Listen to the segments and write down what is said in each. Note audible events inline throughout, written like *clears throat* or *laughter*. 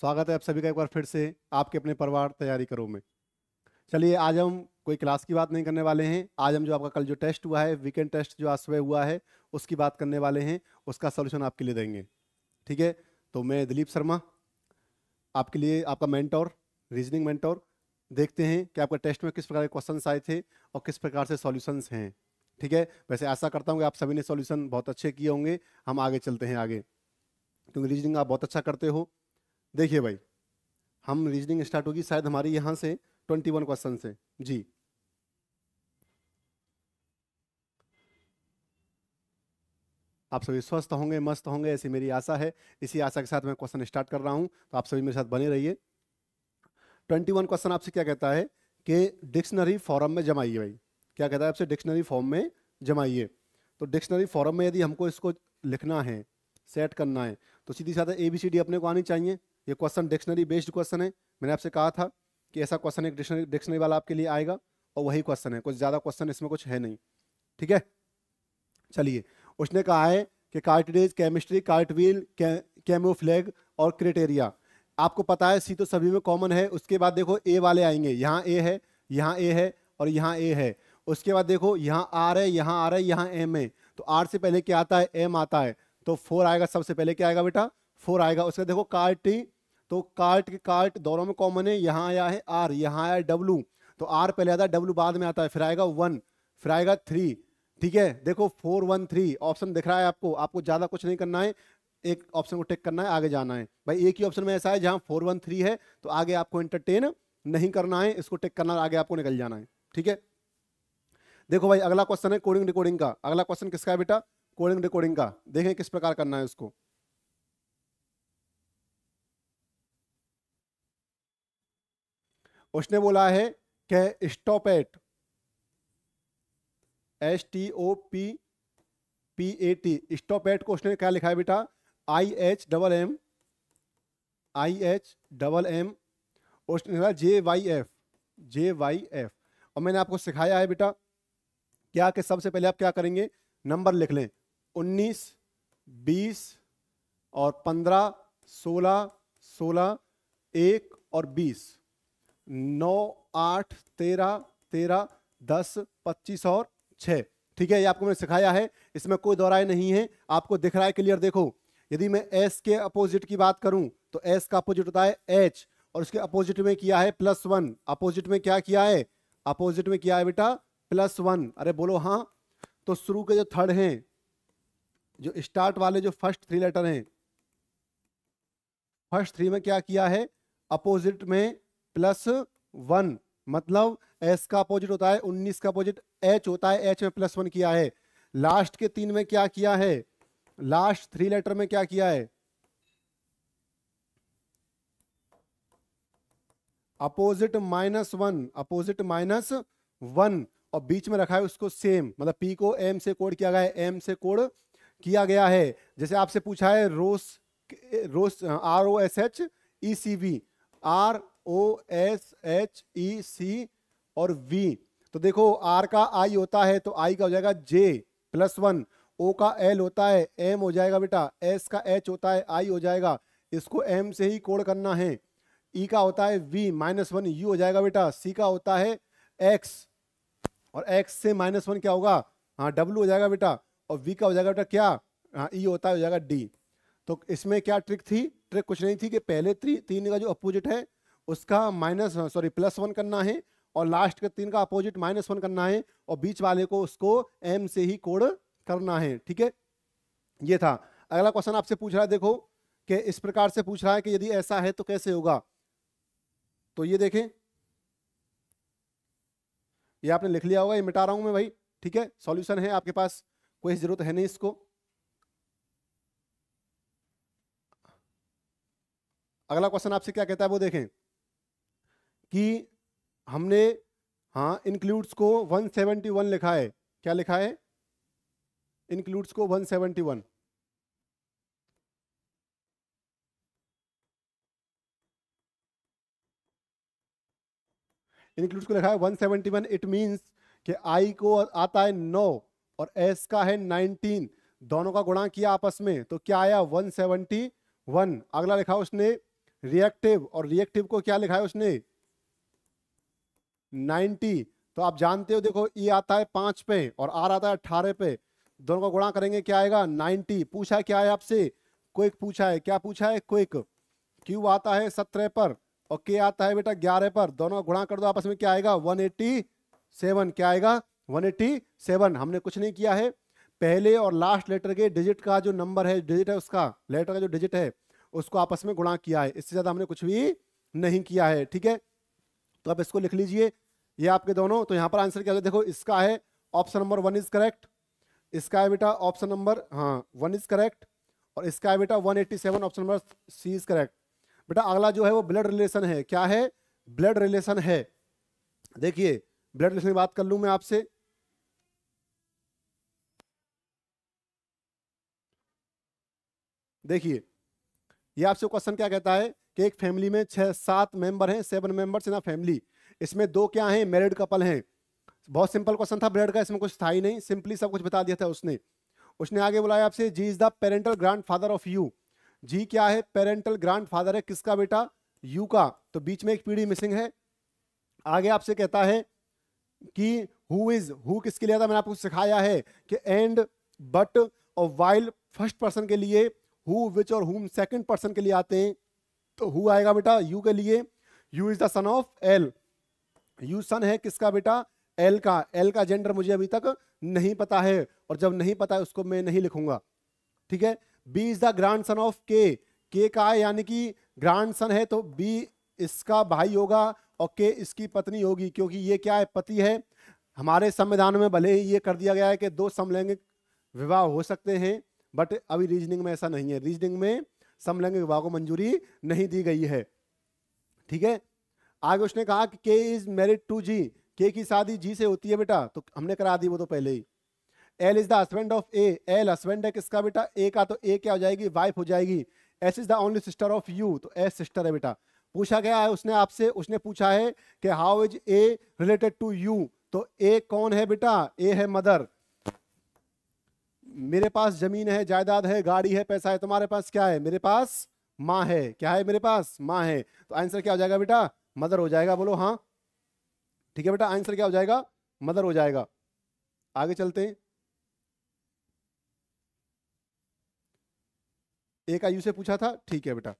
स्वागत है आप सभी का एक बार फिर से आपके अपने परिवार तैयारी करो में चलिए आज हम कोई क्लास की बात नहीं करने वाले हैं आज हम जो आपका कल जो टेस्ट हुआ है वीकेंड टेस्ट जो आज सुबह हुआ है उसकी बात करने वाले हैं उसका सोल्यूशन आपके लिए देंगे ठीक है तो मैं दिलीप शर्मा आपके लिए आपका मैंटोर रीजनिंग मैंटोर देखते हैं कि आपका टेस्ट में किस प्रकार के क्वेश्चन आए थे और किस प्रकार से सोल्यूशन हैं ठीक है वैसे ऐसा करता हूँ कि आप सभी ने सोल्यूशन बहुत अच्छे किए होंगे हम आगे चलते हैं आगे क्योंकि रीजनिंग आप बहुत अच्छा करते हो देखिए भाई हम रीजनिंग स्टार्ट होगी शायद हमारी यहां से ट्वेंटी वन क्वेश्चन से जी आप सभी स्वस्थ होंगे मस्त होंगे ऐसी मेरी आशा है इसी आशा के साथ मैं क्वेश्चन स्टार्ट कर रहा हूं तो आप सभी मेरे साथ बने रहिए ट्वेंटी वन क्वेश्चन आपसे क्या कहता है कि डिक्शनरी फॉरम में जमाइए भाई क्या कहता है आपसे डिक्शनरी फॉर्म में जमाइए तो डिक्शनरी फॉरम में यदि हमको इसको लिखना है सेट करना है तो सीधी साधा ए बी सी डी अपने को आनी चाहिए ये क्वेश्चन डिक्शनरी बेस्ड क्वेश्चन है मैंने आपसे कहा था कि ऐसा क्वेश्चन एक डिक्शनरी डिक्शनरी वाला आपके लिए आएगा और वही क्वेश्चन है कुछ ज़्यादा क्वेश्चन इसमें कुछ है नहीं ठीक है चलिए उसने कहा है कि कार्टरेज केमिस्ट्री कार्टवील कैमोफ्लेग और क्रिटेरिया आपको पता है सी तो सभी में कॉमन है उसके बाद देखो ए वाले आएंगे यहाँ ए है यहाँ ए है और यहाँ ए है उसके बाद देखो यहाँ आर है यहाँ आर है यहाँ एम है तो आर से पहले क्या आता है एम आता है तो फोर आएगा सबसे पहले क्या आएगा बेटा फोर आएगा उसके देखो कार्टी तो कार्ट के कार्ट दोनों में कॉमन है यहाँ आया है आर यहाँ आया है डब्लू तो आर पहले आता है डब्लू बाद में आता है फिर आएगा वन फिर आएगा थ्री ठीक है देखो फोर वन थ्री ऑप्शन दिख रहा है आपको आपको ज़्यादा कुछ नहीं करना है एक ऑप्शन को टेक करना है आगे जाना है भाई एक ही ऑप्शन में ऐसा है जहाँ फोर वन थ्री है तो आगे आपको एंटरटेन नहीं करना है इसको टेक करना आगे आपको निकल जाना है ठीक है देखो भाई अगला क्वेश्चन है कोडिंग रिकॉर्डिंग का अगला क्वेश्चन किसका है बेटा कोडिंग रिकॉर्डिंग का देखें किस प्रकार करना है उसको उसने बोला है कि stop at S T O P P A T stop at को उसने क्या लिखा है बेटा I H double M I H double M उसने लिखा J Y F J Y F और मैंने आपको सिखाया है बेटा क्या कि सबसे पहले आप क्या करेंगे नंबर लिख लें उन्नीस बीस और पंद्रह सोलह सोलह एक और बीस नौ आठ तेरह तेरह दस पच्चीस और छः ठीक है ये आपको मैंने सिखाया है इसमें कोई दोहराए नहीं है आपको दिख रहा है क्लियर देखो यदि मैं एस के अपोजिट की बात करूं तो एस का अपोजिट होता है एच और उसके अपोजिट में किया है प्लस वन अपोजिट में क्या किया है अपोजिट में किया है बेटा प्लस वन अरे बोलो हाँ तो शुरू के जो थर्ड हैं जो स्टार्ट वाले जो फर्स्ट थ्री लेटर हैं फर्स्ट थ्री में क्या किया है अपोजिट में प्लस वन मतलब एस का अपोजिट होता है उन्नीस का अपोजिट एच होता है एच में प्लस वन किया है लास्ट के तीन में क्या किया है लास्ट थ्री लेटर में क्या किया है opposite minus one opposite minus one और बीच में रखा है उसको सेम मतलब पी को एम से कोड किया गया है एम से कोड किया गया है जैसे आपसे पूछा है रोस रोस R O S H E C B R O S H E C और वी तो देखो आर का आई होता है तो आई का हो जाएगा जे प्लस वन ओ का एल होता है एम हो जाएगा बेटा एस का एच होता है आई हो जाएगा इसको एम से ही कोड करना है ई e का होता है वी माइनस वन यू हो जाएगा बेटा सी का होता है एक्स और एक्स से माइनस वन क्या होगा हाँ डब्ल्यू हो जाएगा बेटा और वी का हो जाएगा बेटा क्या हाँ ई e होता है हो जाएगा डी तो इसमें क्या ट्रिक थी ट्रिक तो कुछ नहीं थी कि पहले त्री, तीन का जो अपोजिट है उसका माइनस सॉरी प्लस वन करना है और लास्ट के तीन का अपोजिट माइनस वन करना है और बीच वाले को उसको एम से ही कोड करना है ठीक है ये था अगला क्वेश्चन आपसे पूछ रहा है देखो कि इस प्रकार से पूछ रहा है कि यदि ऐसा है तो कैसे होगा तो ये देखें ये आपने लिख लिया होगा ये मिटा रहा हूं मैं भाई ठीक है सॉल्यूशन है आपके पास कोई जरूरत है नहीं इसको अगला क्वेश्चन आपसे क्या कहता है वो देखें कि हमने हाँ इंक्लूड्स को 171 लिखा है क्या लिखा है इंक्लूड्स को 171 इंक्लूड्स को लिखा है 171 इट मींस कि आई को आता है नौ और एस का है 19 दोनों का गुणा किया आपस में तो क्या आया 171 अगला लिखा उसने रिएक्टिव और रिएक्टिव को क्या लिखा है उसने 90 तो आप जानते हो देखो ई e आता है पांच पे और आर आता है अठारह पे दोनों को गुणा करेंगे क्या आएगा 90 पूछा है क्या है आपसे क्विक पूछा है क्या पूछा है क्विक क्यू आता है सत्रह पर और के आता है बेटा ग्यारह पर दोनों गुणा कर दो आपस में क्या आएगा वन सेवन क्या आएगा वन सेवन हमने कुछ नहीं किया है पहले और लास्ट लेटर के डिजिट का जो नंबर है डिजिट है उसका लेटर का जो डिजिट है उसको आपस में गुणा किया है इससे ज़्यादा हमने कुछ भी नहीं किया है ठीक है तो आप इसको लिख लीजिए ये आपके दोनों तो यहाँ पर आंसर क्या होगा देखो इसका है option number one is correct इसका है बेटा ऑप्शन नंबर हाँ वन इज़ करेक्ट और इसका है बेटा one eighty seven option number C is correct बेटा अगला जो है वो ब्लड रिलेशन है क्या है ब्लड रिलेशन है देखिए ब्लड रिलेशन की बात कर लूँ मैं आपसे देखिए ये आपसे क्वेश्चन क्या कहता है कि एक फैमिली में छः सात मेंबर हैं seven members in a family इसमें दो क्या हैं मैरिड कपल हैं बहुत सिंपल क्वेश्चन था ब्रेड का इसमें कुछ था ही नहीं सिंपली सब कुछ बता दिया था उसने उसने आगे बुलाया आपसे G is the parental grand father of you G क्या है पेरेंटल ग्रांड फादर है किसका बेटा यू का तो बीच में एक पीढ़ी मिसिंग है आगे आपसे कहता है कि हु इज हु किसके लिए था मैंने आपको सिखाया है कि एंड बट और वाइल फर्स्ट पर्सन के लिए हु विच और हुम सेकंड पर्सन के लिए आते हैं तो हु आएगा बेटा यू के लिए U is the son of L U son है किसका बेटा एल का एल का जेंडर मुझे अभी तक नहीं पता है और जब नहीं पता है उसको मैं नहीं लिखूंगा ठीक है B is the grand son of K K का है यानी कि ग्रांड सन है तो बी इसका भाई होगा और के इसकी पत्नी होगी क्योंकि ये क्या है पति है हमारे संविधान में भले ही ये कर दिया गया है कि दो समलैंगिक विवाह हो सकते हैं बट अभी रीजनिंग में ऐसा नहीं है रीजनिंग में समलैंगिक विवाह को मंजूरी नहीं दी गई है ठीक है आगे उसने कहा कि के इज मैरिड टू जी के की शादी जी से होती है बेटा तो हमने करा दी वो तो पहले ही L is the husband of A L husband है किसका बेटा ए का तो ए क्या हो जाएगी वाइफ हो जाएगी S is the only sister of U तो एस सिस्टर है बेटा पूछा गया है उसने आपसे उसने पूछा है कि how is A related to you तो ए कौन है बेटा ए है मदर मेरे पास जमीन है जायदाद है गाड़ी है पैसा है तुम्हारे पास क्या है मेरे पास माँ है क्या है मेरे पास माँ है तो आंसर क्या हो जाएगा बेटा मदर हो जाएगा बोलो हाँ ठीक है बेटा आंसर क्या हो जाएगा मदर हो जाएगा आगे चलते हैं एक आयु से पूछा था ठीक है बेटा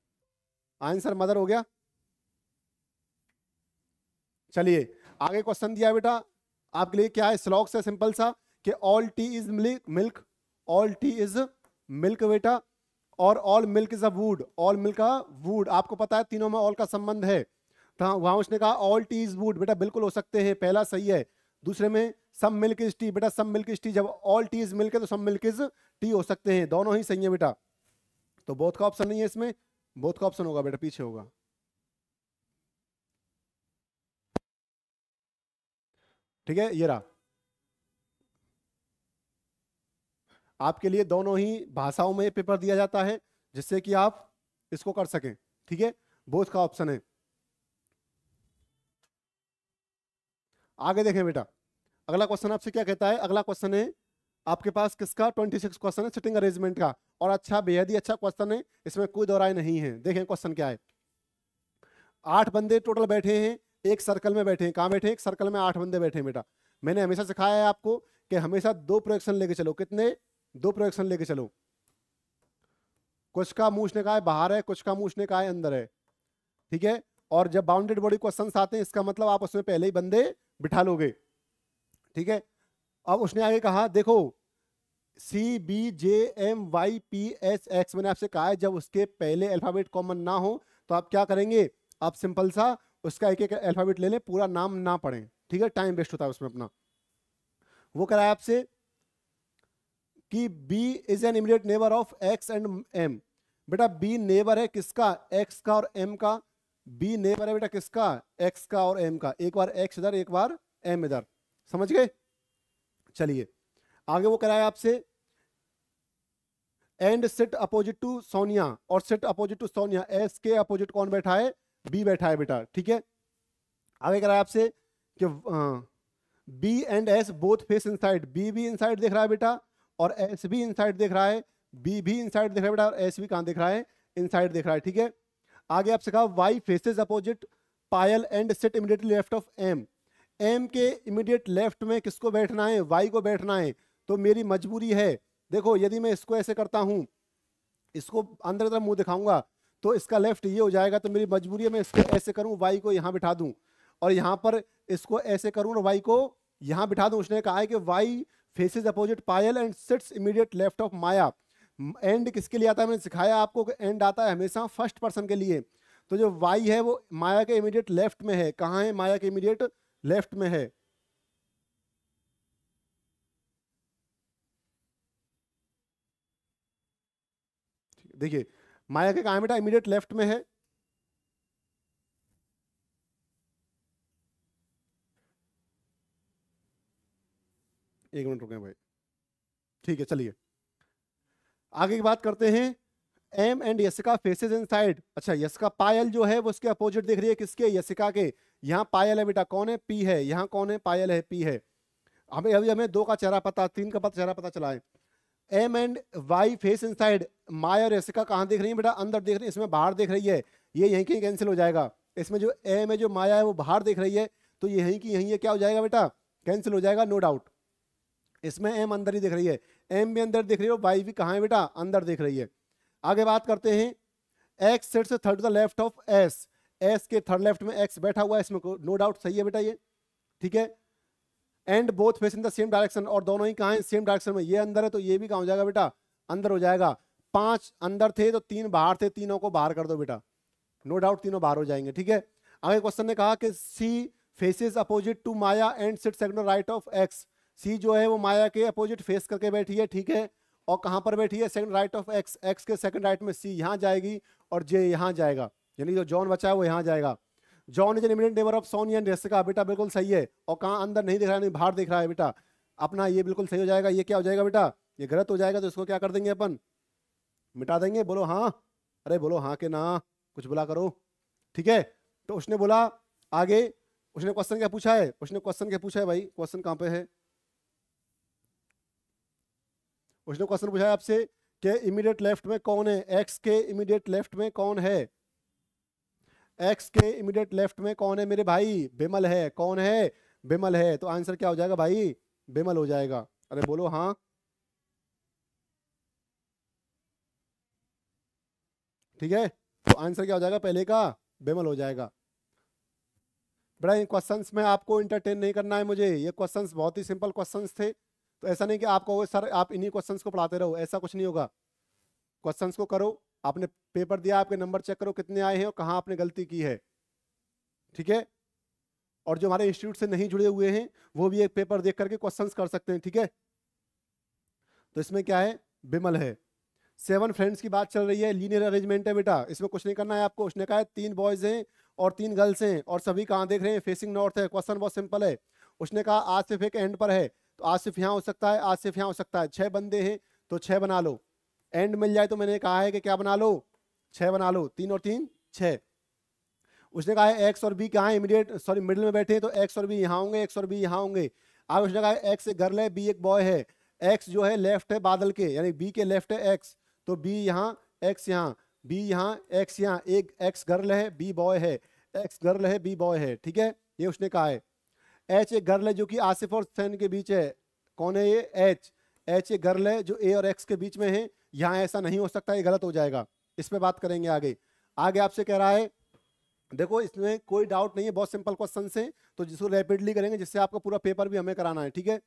आंसर मदर हो गया चलिए आगे क्वेश्चन दिया बेटा आपके लिए क्या है स्लॉक से सिंपल सा कि all tea is milk milk all tea is milk बेटा और all milk is a wood all milk a wood आपको पता है तीनों में ऑल का संबंध है तो हाँ, वहां उसने कहा ऑल टी इज वूड बेटा बिल्कुल हो सकते हैं पहला सही है दूसरे में सम मिल्क इज टी बेटा सम मिल्क इज टी जब ऑल टी इज मिल्क है तो सम मिल्क इज टी हो सकते हैं दोनों ही सही है बेटा तो बोथ का ऑप्शन नहीं है इसमें बोथ का ऑप्शन होगा बेटा पीछे होगा ठीक है ये रहा आपके लिए दोनों ही भाषाओं में पेपर दिया जाता है जिससे कि आप इसको कर सकें ठीक है बोथ का ऑप्शन है आगे देखें बेटा अगला क्वेश्चन आपसे क्या कहता है अगला क्वेश्चन है आपके पास किसका 26 क्वेश्चन है सिटिंग अरेंजमेंट का और अच्छा बेहद ही अच्छा क्वेश्चन है इसमें कोई दोराय नहीं है देखें क्वेश्चन क्या है आठ बंदे टोटल बैठे हैं एक सर्कल में बैठे हैं कहाँ बैठे एक सर्कल में आठ बंदे बैठे हैं बेटा मैंने हमेशा सिखाया है आपको कि हमेशा दो प्रोजेक्शन लेके चलो कितने दो प्रोजेक्शन लेके चलो कुछ का मुंह ने कहा है बाहर है कुछ का मुंह ने कहा है अंदर है ठीक है और जब बाउंडेड बॉडी क्वेश्चन आते हैं इसका मतलब आप उसमें पहले ही बंदे बिठा लोगे ठीक है अब उसने आगे कहा देखो C B J M Y P S X मैंने आपसे कहा है जब उसके पहले अल्फाबेट कॉमन ना हो तो आप क्या करेंगे आप सिंपल सा उसका एक एक अल्फाबेट ले लें पूरा नाम ना पढ़ें ठीक है टाइम वेस्ट होता है उसमें अपना वो कराया आपसे कि B is an immediate neighbour of X and M बेटा बी नेबर है किसका एक्स का और एम का बी नेबर है बेटा किसका एक्स का और एम का एक बार एक्स इधर एक बार एम इधर समझ गए चलिए आगे वो कराया आपसे and sit opposite to Sonia और sit opposite to Sonia S के अपोजिट कौन बैठा है बी बैठा है बेटा ठीक है आगे कराया आपसे कि B and S both face inside B B inside देख रहा है बेटा और एस भी इनसाइड देख रहा है बी भी इनसाइड देख रहा है बेटा और एस भी कहाँ देख रहा है इनसाइड देख रहा है ठीक है आगे आपसे कहा Y faces opposite Payal and set immediately left of M M के इमीडिएट लेफ्ट में किसको बैठना है वाई को बैठना है तो मेरी मजबूरी है देखो यदि मैं इसको ऐसे करता हूँ इसको अंदर तरफ मुंह दिखाऊंगा तो इसका लेफ्ट ये हो जाएगा तो मेरी मजबूरी है मैं इसको ऐसे करूँ वाई को यहाँ बिठा दूँ और यहाँ पर इसको ऐसे करूँ और वाई को यहाँ बिठा दूँ उसने कहा है कि Y faces opposite Payal and sits immediate left of Maya and किसके लिए आता है मैंने सिखाया आपको कि एंड आता है हमेशा फर्स्ट पर्सन के लिए तो जो वाई है वो माया के इमीडिएट लेफ्ट में है कहाँ है माया के इमीडिएट लेफ्ट में है देखिए माया के कहा बेटा इमीडिएट लेफ्ट में है एक मिनट रुके भाई ठीक है चलिए आगे की बात करते हैं M and Jessica faces inside अच्छा यसिका पायल जो है वो उसके अपोजिट दिख रही है किसके यसिका के यहाँ पायल है बेटा कौन है पी है यहाँ कौन है पायल है पी है हमें अभी हमें दो का चेहरा पता तीन का पता चेहरा पता चला है M and Y face inside Maya और यसिका कहाँ दिख रही है बेटा अंदर देख रही है इसमें बाहर देख रही है ये यहीं कहीं कैंसिल हो जाएगा इसमें जो एम है जो माया है वो बाहर देख रही है तो यहीं की यहीं क्या हो जाएगा बेटा कैंसिल हो जाएगा नो डाउट इसमें एम अंदर ही दिख रही है एम भी अंदर दिख रही है वाई भी कहाँ है बेटा अंदर दिख रही है आगे बात करते हैं एक्स सेट से third to the left of S S के थर्ड लेफ्ट में एक्स बैठा हुआ है इसमें नो डाउट सही है बेटा ये ठीक है and both face in the same direction और दोनों ही कहाँ सेम डायरेक्शन में ये अंदर है तो ये भी कहाँ हो जाएगा बेटा अंदर हो जाएगा पांच अंदर थे तो तीन बाहर थे तीनों को बाहर कर दो बेटा नो डाउट तीनों बाहर हो जाएंगे ठीक है आगे क्वेश्चन ने कहा कि C faces opposite to Maya and sit second right of X C जो है वो माया के अपोजिट फेस करके बैठी है ठीक है और कहाँ पर बैठी है second right of X X के सेकंड राइट में सी यहाँ जाएगी और जे यहाँ जाएगा यानी जो जॉन बचा है वो यहाँ जाएगा John is an immediate neighbour of and Jessica बेटा बिल्कुल सही है और कहाँ अंदर नहीं दिख रहा है नहीं बाहर दिख रहा है बेटा अपना ये बिल्कुल सही हो जाएगा ये क्या हो जाएगा बेटा ये गलत हो जाएगा तो इसको क्या कर देंगे अपन मिटा देंगे बोलो हाँ अरे बोलो हाँ के ना कुछ बोला करो ठीक है तो उसने बोला आगे उसने क्वेश्चन क्या पूछा है उसने क्वेश्चन क्या पूछा है भाई क्वेश्चन कहाँ पे है उसने क्वेश्चन पूछा है आपसे कि इमीडिएट लेफ्ट में कौन है एक्स के इमीडिएट लेफ्ट में कौन है एक्स के इमीडिएट लेफ्ट में कौन है मेरे भाई बिमल है कौन है बिमल है तो आंसर क्या हो जाएगा भाई बिमल हो जाएगा अरे बोलो हाँ ठीक है तो आंसर क्या हो जाएगा पहले का बेमल हो जाएगा बड़ा इन क्वेश्चंस में आपको इंटरटेन नहीं करना है मुझे ये क्वेश्चंस बहुत ही सिंपल क्वेश्चंस थे तो ऐसा नहीं कि आपको सर आप इन्हीं क्वेश्चंस को पढ़ाते रहो ऐसा कुछ नहीं होगा क्वेश्चंस को करो आपने पेपर दिया आपके नंबर चेक करो कितने आए हैं और कहाँ आपने गलती की है ठीक है और जो हमारे इंस्टीट्यूट से नहीं जुड़े हुए हैं वो भी एक पेपर देख करके क्वेश्चन कर सकते हैं ठीक है तो इसमें क्या है बिमल है सेवन फ्रेंड्स की बात चल रही है लीनियर अरेंजमेंट है बेटा इसमें कुछ नहीं करना है आपको उसने कहा है तीन बॉयज हैं और तीन गर्ल्स हैं और सभी कहाँ देख रहे हैं फेसिंग नॉर्थ है क्वेश्चन बहुत सिंपल है उसने कहा आज सिर्फ एक एंड पर है तो आसिफ यहाँ हो सकता है आसिफ यहाँ हो सकता है छः बंदे हैं तो छः बना लो एंड मिल जाए तो मैंने कहा है कि क्या बना लो छः बना लो तीन और तीन छः उसने कहा है एक्स और बी कहाँ इमीडिएट सॉरी मिडिल में बैठे हैं तो एक्स और बी यहाँ होंगे एक्स और बी यहाँ होंगे अब उसने कहा है एक्स एक गर्ल है बी एक बॉय है एक्स जो है लेफ्ट है बादल के यानी बी के लेफ्ट है एक्स तो बी यहाँ एक्स यहाँ बी यहाँ एक्स यहाँ एक एक्स गर्ल है बी बॉय है एक्स गर्ल है बी बॉय है ठीक है ये उसने कहा है एच एक गर्ल है जो कि आसिफ और सैन के बीच है कौन है ये एच एच एक गर्ल है जो ए और एक्स के बीच में है यहाँ ऐसा नहीं हो सकता ये गलत हो जाएगा इस पर बात करेंगे आगे आगे आपसे कह रहा है देखो इसमें कोई डाउट नहीं है बहुत सिंपल क्वेश्चन है तो जिसको रैपिडली करेंगे जिससे आपका पूरा पेपर भी हमें कराना है ठीक है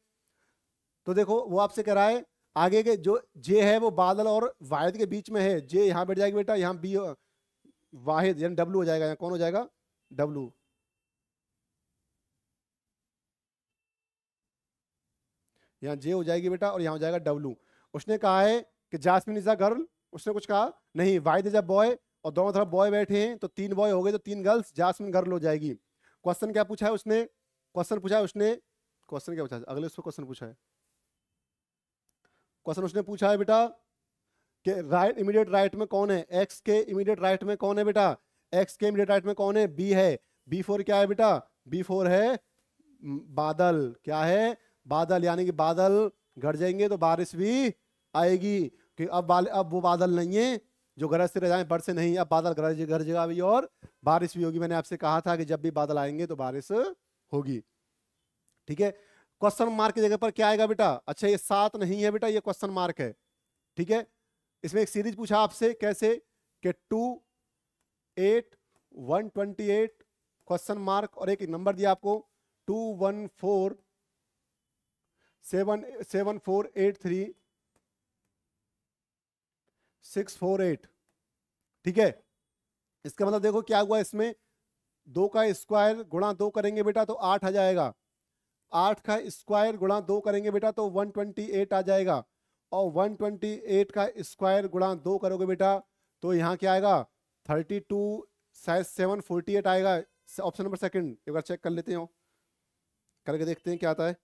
तो देखो वो आपसे कह रहा है आगे के जो जे है वो बादल और वाहिद के बीच में है जे यहाँ बैठ जाएगी बेटा यहाँ बी वाहिद यानी डब्लू हो जाएगा यहाँ कौन हो जाएगा डब्लू यहाँ जे हो जाएगी बेटा और यहाँ हो जाएगा डब्लू उसने कहा है कि जासमिन इज़ अ गर्ल उसने कुछ कहा नहीं वाइद इज़ अ बॉय और दोनों तरफ बॉय बैठे हैं तो तीन बॉय हो गए तो तीन गर्ल्स जासमिन गर्ल हो जाएगी क्वेश्चन क्या पूछा है उसने क्वेश्चन पूछा है उसने क्वेश्चन क्या पूछा अगले उसको क्वेश्चन पूछा है क्वेश्चन उसने पूछा है बेटा कि राइट इमीडिएट राइट में कौन है एक्स के इमीडिएट राइट में कौन है बेटा एक्स के इमीडिएट राइट में कौन है बी है बी फोर क्या है बेटा बी फोर है बादल क्या है बादल यानी कि बादल जाएंगे तो बारिश भी आएगी कि अब अब वो बादल नहीं है जो गरज से जाए बड़ से नहीं अब बादल गरज जगह भी और बारिश भी होगी मैंने आपसे कहा था कि जब भी बादल आएंगे तो बारिश होगी ठीक है क्वेश्चन मार्क की जगह पर क्या आएगा बेटा अच्छा ये सात नहीं है बेटा ये क्वेश्चन मार्क है ठीक है इसमें एक सीरीज पूछा आपसे कैसे कि two eight one twenty eight question mark और एक नंबर दिया आपको two one four seven seven four eight three six four eight ठीक है इसका मतलब देखो क्या हुआ इसमें दो का स्क्वायर गुणा दो करेंगे बेटा तो आठ आ जाएगा आठ का स्क्वायर गुणा दो करेंगे बेटा तो वन ट्वेंटी एट आ जाएगा और वन ट्वेंटी एट का स्क्वायर गुणा दो करोगे बेटा तो यहाँ क्या आएगा thirty two size seven forty eight आएगा ऑप्शन नंबर सेकंड एक बार चेक कर लेते हो करके देखते हैं क्या आता है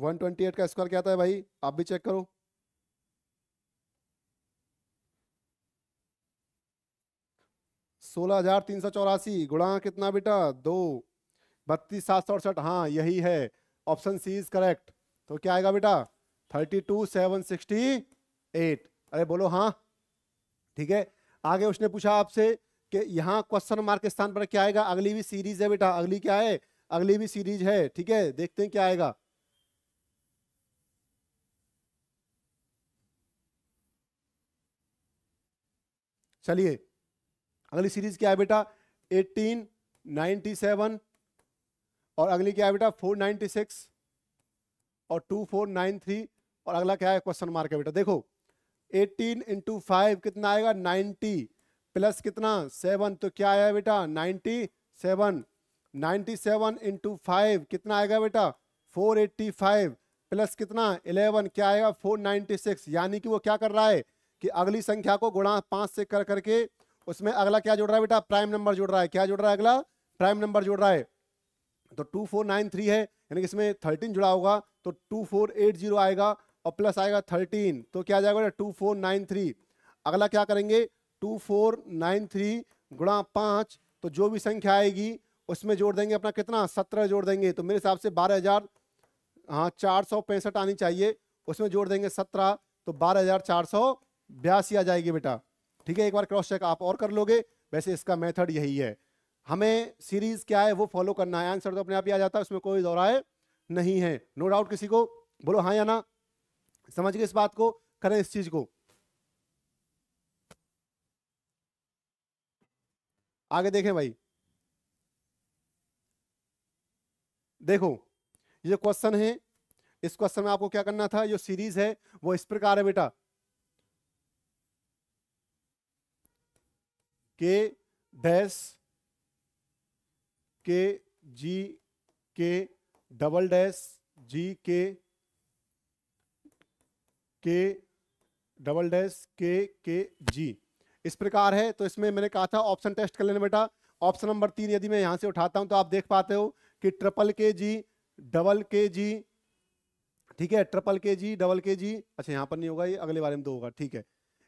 128 का स्क्वायर क्या आता है भाई आप भी चेक करो सोलह हजार तीन सौ चौरासी गुणा कितना बेटा दो बत्तीस सात सौ अड़सठ हाँ यही है ऑप्शन सी इज करेक्ट तो क्या आएगा बेटा thirty two seven sixty eight अरे बोलो हाँ ठीक है आगे उसने पूछा आपसे कि यहाँ क्वेश्चन मार्क के स्थान पर क्या आएगा अगली भी सीरीज है बेटा अगली क्या है अगली भी सीरीज है ठीक है देखते हैं क्या आएगा चलिए अगली सीरीज क्या है बेटा 1897 और अगली क्या है बेटा 496 और 2493 और अगला क्या है क्वेश्चन मार्क है बेटा देखो 18 इंटू फाइव कितना आएगा 90 प्लस कितना 7 तो क्या आया बेटा 97 97 इंटू फाइव कितना आएगा बेटा 485 प्लस कितना 11 क्या आएगा 496 यानी कि वो क्या कर रहा है कि अगली संख्या को गुणा पाँच से कर करके उसमें अगला क्या जुड़ रहा है बेटा प्राइम नंबर जुड़ रहा है क्या जुड़ रहा है अगला प्राइम नंबर जुड़ रहा है तो टू फोर नाइन थ्री है यानी कि इसमें थर्टीन जुड़ा होगा तो टू फोर एट जीरो आएगा और प्लस आएगा थर्टीन तो क्या जाएगा बेटा टू फोर नाइन थ्री अगला क्या करेंगे टू फोर नाइन थ्री गुणा पाँच तो जो भी संख्या आएगी उसमें जोड़ देंगे अपना कितना सत्रह जोड़ देंगे तो मेरे हिसाब से बारह हज़ार हाँ चार सौ पैंसठ आनी चाहिए उसमें जोड़ देंगे सत्रह तो बारह हज़ार चार सौ ब्यासी आ जाएगी बेटा ठीक है एक बार क्रॉस चेक आप और कर लोगे वैसे इसका मेथड यही है हमें सीरीज क्या है वो फॉलो करना है आंसर तो अपने आप ही आ जाता है उसमें कोई दोहराए नहीं है नो डाउट किसी को बोलो हाँ या ना समझ गए इस बात को करें इस चीज को आगे देखें भाई देखो ये क्वेश्चन है इस क्वेश्चन में आपको क्या करना था जो सीरीज है वो इस प्रकार है बेटा के डैश के जी के डबल डैश जी के के डबल डैश के के जी इस प्रकार है तो इसमें मैंने कहा था ऑप्शन टेस्ट कर लेना बेटा ऑप्शन नंबर तीन यदि मैं यहां से उठाता हूं तो आप देख पाते हो कि ट्रिपल के जी डबल के जी ठीक है ट्रिपल के जी डबल के जी अच्छा यहां पर नहीं होगा ये अगले बारे में दो होगा ठीक है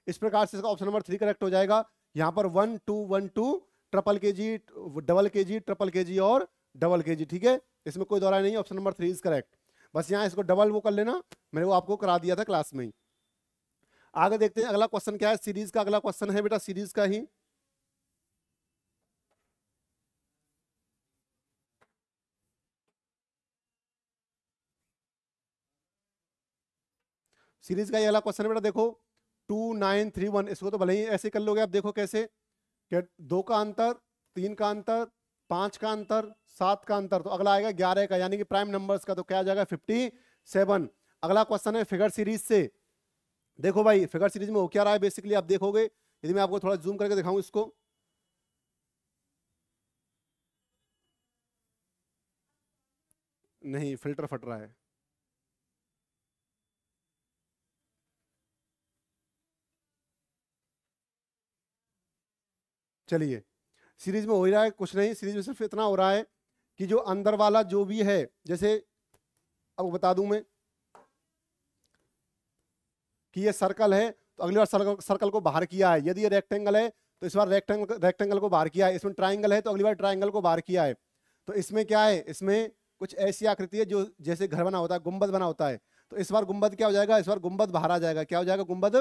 इस प्रकार से इसका ऑप्शन नंबर थ्री करेक्ट हो जाएगा यहाँ पर one two one two triple K G double के जी ट्रिपल के जी और डबल के जी ठीक है इसमें कोई दोहरा नहीं option number three is correct बस यहाँ इसको डबल वो कर लेना मैंने वो आपको करा दिया था क्लास में ही आगे देखते हैं अगला क्वेश्चन क्या है सीरीज का अगला क्वेश्चन है बेटा सीरीज का ही सीरीज का ये अगला क्वेश्चन बेटा देखो टू नाइन थ्री वन इसको तो भले ही ऐसे कर लोगे आप देखो कैसे कि दो का अंतर तीन का अंतर पाँच का अंतर सात का अंतर तो अगला आएगा ग्यारह का यानी कि प्राइम नंबर्स का तो क्या आ जाएगा फिफ्टी सेवन अगला क्वेश्चन है फिगर सीरीज से देखो भाई फिगर सीरीज में हो क्या रहा है बेसिकली आप देखोगे यदि मैं आपको थोड़ा जूम करके दिखाऊं इसको नहीं फिल्टर फट रहा है चलिए सीरीज में हो ही रहा है कुछ नहीं सीरीज में सिर्फ इतना हो रहा है कि जो अंदर वाला जो भी है जैसे अब बता दूं मैं कि ये सर्कल है तो अगली बार सर्कल, सर्कल को बाहर किया है यदि ये रेक्टेंगल है तो इस बार रेक्टेंगल रेक्टेंगल को बाहर किया है इसमें ट्राइंगल है तो अगली बार ट्राइंगल को बाहर किया है तो इसमें क्या है इसमें कुछ ऐसी आकृति है जो जैसे घर बना होता है गुम्बद बना होता है तो इस बार गुम्बद क्या हो जाएगा इस बार गुम्बद बाहर आ जाएगा क्या हो जाएगा गुम्बद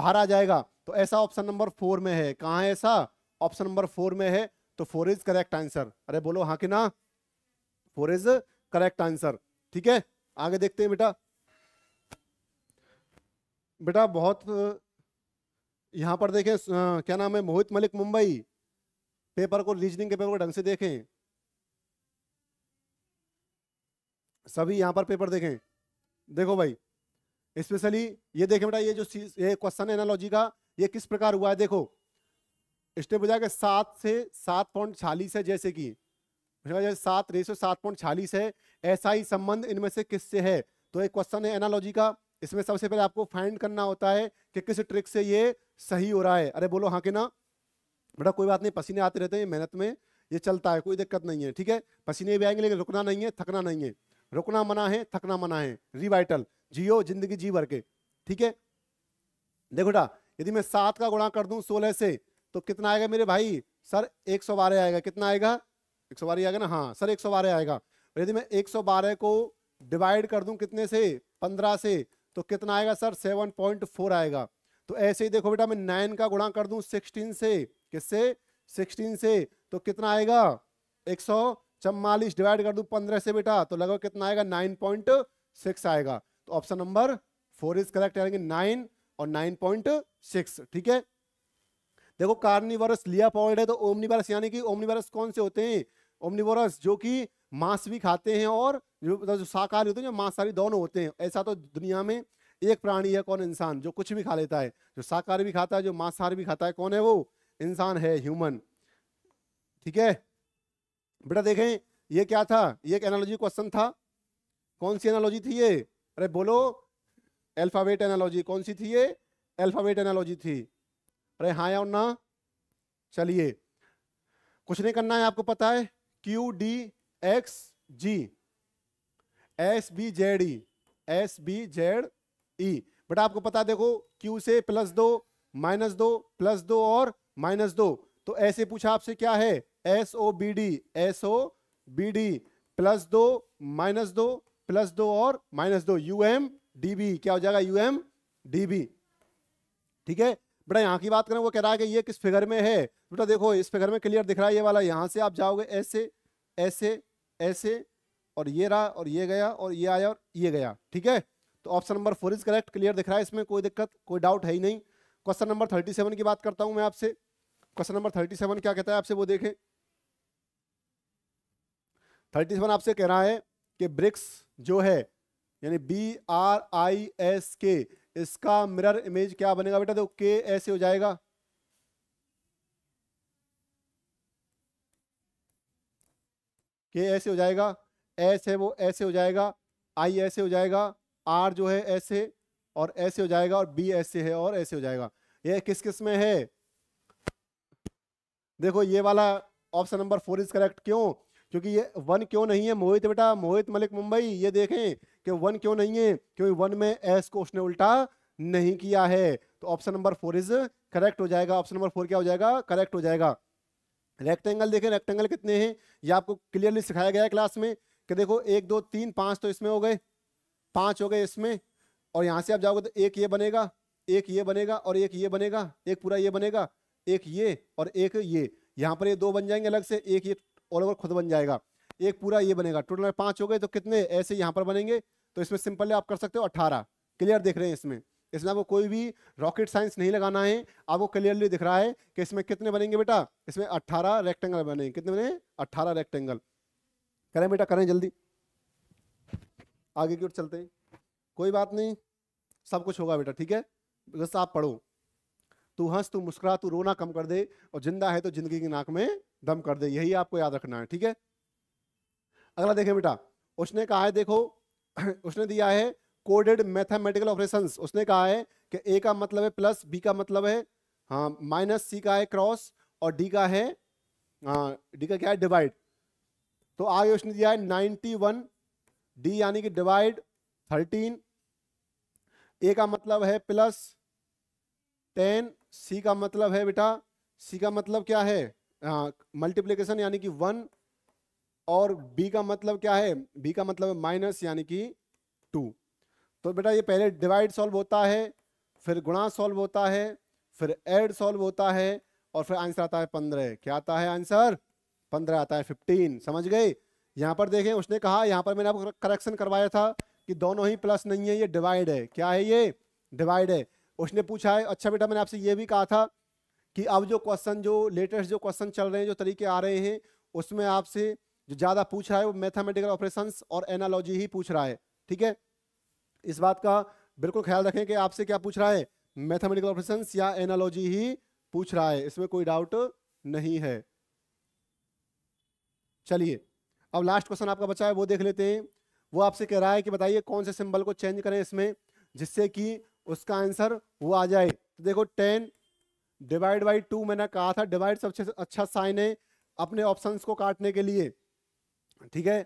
बाहर आ जाएगा तो ऐसा ऑप्शन नंबर फोर में है कहाँ ऐसा ऑप्शन नंबर फोर में है तो फोर इज करेक्ट आंसर अरे बोलो हाँ कि ना फोर इज करेक्ट आंसर ठीक है आगे देखते हैं बेटा बेटा बहुत यहाँ पर देखें क्या नाम है मोहित मलिक मुंबई पेपर को रीजनिंग के पेपर को ढंग से देखें सभी यहाँ पर पेपर देखें देखो भाई स्पेशली ये देखें बेटा ये जो ये क्वेश्चन एनालॉजी का ये किस प्रकार हुआ है देखो स्टेप हो जाएगा सात से सात पॉइंट छालीस है जैसे कि सात रेसो सात पॉइंट छालीस है ऐसा ही संबंध इनमें से किससे है तो एक क्वेश्चन है एनालॉजी का इसमें सबसे पहले आपको फाइंड करना होता है कि किस ट्रिक से ये सही हो रहा है अरे बोलो हाँ के ना बेटा कोई बात नहीं पसीने आते रहते हैं मेहनत में ये चलता है कोई दिक्कत नहीं है ठीक है पसीने भी आएंगे लेकिन रुकना नहीं है थकना नहीं है रुकना मना है थकना मना है रिवाइटल जियो जिंदगी जी भर के ठीक है देखो बेटा यदि मैं सात का गुणा कर दूं सोलह से तो कितना आएगा मेरे भाई सर एक सौ बारह आएगा कितना आएगा एक सौ बारह आएगा ना हाँ सर एक सौ बारह आएगा यदि मैं एक सौ बारह को डिवाइड कर दूं कितने से पंद्रह से तो कितना आएगा सर सेवन पॉइंट फोर आएगा तो ऐसे ही देखो बेटा मैं नाइन का गुणा कर दूं सिक्सटीन से किससे सिक्सटीन से तो कितना आएगा एक सौ चम्मालीस डिवाइड कर दूं पंद्रह से बेटा तो लगभग कितना आएगा नाइन पॉइंट सिक्स आएगा तो option number four is correct आएंगे नाइन और नाइन पॉइंट सिक्स ठीक है देखो कार्निवरस पॉइंट है तो ओमनीवरस यानी कि ओमनिवरस कौन से होते हैं ओमनिवरस जो कि मांस भी खाते हैं और जो, मतलब जो शाकाहारी होते हैं जो मांसाहारी दोनों होते हैं ऐसा तो दुनिया में एक प्राणी है कौन इंसान जो कुछ भी खा लेता है जो शाकाहारी भी खाता है जो मांसाहारी भी खाता है कौन है वो इंसान है ह्यूमन ठीक है बेटा देखें ये क्या था ये एक एनालॉजी क्वेश्चन था कौन सी एनालॉजी थी ये अरे बोलो अल्फाबेट एनालॉजी कौन सी थी ये अल्फाबेट एनालॉजी थी अरे हाँ या ना चलिए कुछ नहीं करना है आपको पता है Q D X G S B Z E S B Z E but आपको पता देखो क्यू से प्लस दो माइनस दो प्लस दो और माइनस दो तो ऐसे पूछा आपसे क्या है S O B D S O B D plus दो माइनस दो प्लस दो और माइनस दो यू एम डी बी क्या हो जाएगा यू एम डी बी ठीक है बेटा यहाँ की बात करें वो कह रहा है कि ये किस फिगर में है बेटा देखो इस फिगर में क्लियर दिख रहा है ये वाला यहाँ से आप जाओगे ऐसे ऐसे ऐसे और ये रहा और ये गया और ये आया और ये गया ठीक है तो option number four is correct clear दिख रहा है इसमें कोई दिक्कत कोई डाउट है ही नहीं क्वेश्चन नंबर थर्टी सेवन की बात करता हूँ मैं आपसे क्वेश्चन नंबर थर्टी सेवन क्या कहता है आपसे वो देखें थर्टी सेवन आपसे कह रहा है कि ब्रिक्स जो है यानी बी आर आई एस के इसका मिरर इमेज क्या बनेगा बेटा देखो के ऐसे हो जाएगा के ऐसे हो जाएगा एस है वो ऐसे हो जाएगा आई ऐसे हो जाएगा आर जो है ऐसे और ऐसे हो जाएगा और बी ऐसे है और ऐसे हो जाएगा ये किस किस में है देखो ये वाला option number four is correct क्यों क्योंकि ये वन क्यों नहीं है मोहित बेटा मोहित मलिक मुंबई ये देखें कि वन क्यों नहीं है क्योंकि वन में एस को उसने उल्टा नहीं किया है तो option number four is correct हो जाएगा ऑप्शन नंबर फोर क्या हो जाएगा करेक्ट हो जाएगा रेक्टेंगल देखें रेक्टेंगल कितने हैं ये आपको क्लियरली सिखाया गया है क्लास में कि देखो एक दो तीन पाँच तो इसमें हो गए पाँच हो गए इसमें और यहाँ से आप जाओगे तो एक ये बनेगा एक ये बनेगा और एक ये बनेगा एक पूरा ये बनेगा एक ये और एक ये यहाँ पर ये दो बन जाएंगे अलग से एक ये ऑल ओवर खुद बन जाएगा एक पूरा ये बनेगा टोटल में पाँच हो गए तो कितने ऐसे यहाँ पर बनेंगे तो इसमें सिंपल आप कर सकते हो अट्ठारह क्लियर देख रहे हैं इसमें इसमें आपको कोई भी रॉकेट साइंस नहीं लगाना है आपको क्लियरली दिख रहा है कि इसमें कितने बनेंगे बेटा इसमें अट्ठारह रेक्टेंगल बनेंगे कितने बने अट्ठारह रेक्टेंगल करें बेटा करें जल्दी आगे की ओर चलते हैं कोई बात नहीं सब कुछ होगा बेटा ठीक है बस आप पढ़ो तू हंस तू मुस्कुरा तू रोना कम कर दे और जिंदा है तो जिंदगी की नाक में दम कर दे यही आपको याद रखना है ठीक है अगला देखें बेटा उसने कहा है देखो *clears throat* उसने दिया है कोडेड मैथमेटिकल ऑपरेशन उसने कहा है कि ए का मतलब है प्लस बी का मतलब है हाँ माइनस सी का है क्रॉस और डी का है हाँ डी का क्या है डिवाइड तो आगे उसने दिया है नाइन्टी वन डी यानी कि डिवाइड थर्टीन ए का मतलब है प्लस टेन सी का मतलब है बेटा सी का मतलब क्या है मल्टीप्लीकेशन हाँ, यानी कि वन और b का मतलब क्या है b का मतलब है माइनस यानी कि टू तो बेटा ये पहले डिवाइड सॉल्व होता है फिर गुणा सॉल्व होता है फिर एड सॉल्व होता है और फिर आंसर आता है पंद्रह क्या आता है आंसर पंद्रह आता है फिफ्टीन समझ गए यहाँ पर देखें उसने कहा यहाँ पर मैंने आपको करेक्शन करवाया था कि दोनों ही प्लस नहीं है ये डिवाइड है क्या है ये डिवाइड है उसने पूछा है अच्छा बेटा मैंने आपसे ये भी कहा था कि अब जो क्वेश्चन जो लेटेस्ट जो क्वेश्चन चल रहे हैं जो तरीके आ रहे हैं उसमें आपसे जो ज़्यादा पूछ रहा है वो मैथमेटिकल ऑपरेशन और एनालॉजी ही पूछ रहा है ठीक है इस बात का बिल्कुल ख्याल रखें कि आपसे क्या पूछ रहा है मैथमेटिकल ऑपरेशन या एनालॉजी ही पूछ रहा है इसमें कोई डाउट नहीं है चलिए अब लास्ट क्वेश्चन आपका बचा है वो देख लेते हैं वो आपसे कह रहा है कि बताइए कौन से सिंबल को चेंज करें इसमें जिससे कि उसका आंसर वो आ जाए तो देखो टेन डिवाइड बाई टू मैंने कहा था डिवाइड सबसे अच्छा साइन है अपने ऑप्शंस को काटने के लिए ठीक है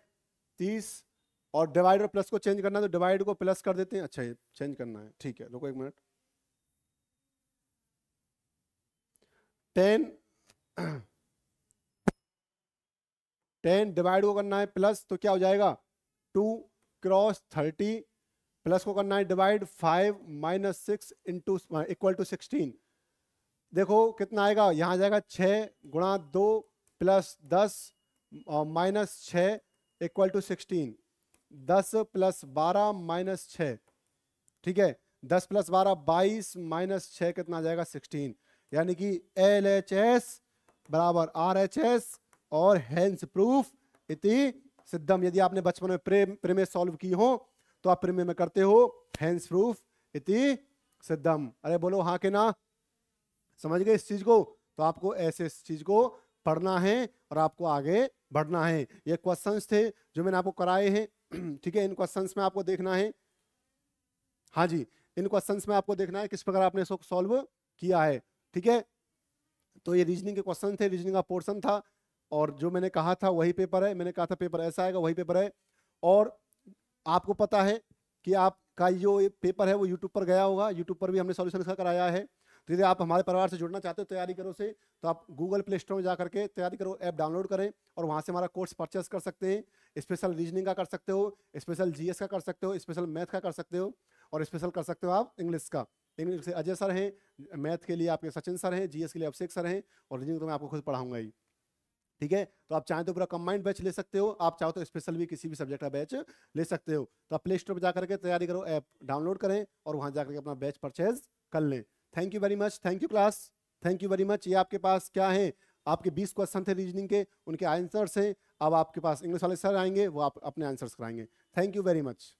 तीस और डिवाइड और प्लस को चेंज करना है तो डिवाइड को प्लस कर देते हैं अच्छा ये चेंज करना है ठीक है रुको एक मिनट टेन टेन डिवाइड को करना है प्लस तो क्या हो जाएगा टू क्रॉस थर्टी प्लस को करना है divide five minus six into equal to sixteen देखो कितना आएगा यहाँ जाएगा छः गुणा दो प्लस दस माइनस छ इक्वल टू सिक्सटीन दस प्लस बारह माइनस छ ठीक है दस प्लस बारह बाईस माइनस छः कितना जाएगा सिक्सटीन यानी कि एल एच एस बराबर आर एच एस और हैंस प्रूफ इति सिद्धम यदि आपने बचपन में प्रेम प्रेमे सॉल्व की हो तो आप प्रेमे में करते हो हैंस प्रूफ इति सिद्धम अरे बोलो हाँ के ना समझ गए इस चीज को तो आपको ऐसे इस चीज को पढ़ना है और आपको आगे बढ़ना है ये क्वेश्चंस थे जो मैंने आपको कराए हैं *clears throat* ठीक है इन क्वेश्चंस में आपको देखना है हाँ जी इन क्वेश्चंस में आपको देखना है किस प्रकार आपने इसको सॉल्व किया है ठीक है तो ये रीजनिंग के क्वेश्चन थे रीजनिंग का पोर्सन था और जो मैंने कहा था वही पेपर है मैंने कहा था पेपर ऐसा आएगा वही पेपर है और आपको पता है कि आपका जो पेपर है वो यूट्यूब पर गया होगा यूट्यूब पर भी हमने सोल्यूशन इसका कराया है तो यदि आप हमारे परिवार से जुड़ना चाहते हो तैयारी करो से तो आप गूगल प्ले स्टोर में जा करके तैयारी करो ऐप डाउनलोड करें और वहाँ से हमारा कोर्स परचेस कर सकते हैं स्पेशल रीजनिंग का कर सकते हो स्पेशल जी का कर सकते हो स्पेशल मैथ का कर सकते हो और स्पेशल कर सकते हो आप इंग्लिश का इंग्लिश से अजय सर हैं मैथ के लिए आपके सचिन सर हैं जीएस के लिए अभिषेक सर हैं और रीजनिंग तो मैं आपको खुद पढ़ाऊंगा ही ठीक है तो आप चाहें तो पूरा कंबाइंड बैच ले सकते हो आप चाहो तो स्पेशल भी किसी भी सब्जेक्ट का बैच ले सकते हो तो आप प्ले स्टोर पर जाकर के तैयारी करो ऐप डाउनलोड करें और वहाँ जा करके अपना बैच परचेज कर लें thank you very much thank you class thank you very much ये आपके पास क्या है आपके 20 क्वेश्चन थे रीजनिंग के उनके आंसर्स हैं अब आपके पास इंग्लिश वाले सर आएंगे वो आप अपने आंसर्स कराएंगे थैंक यू वेरी मच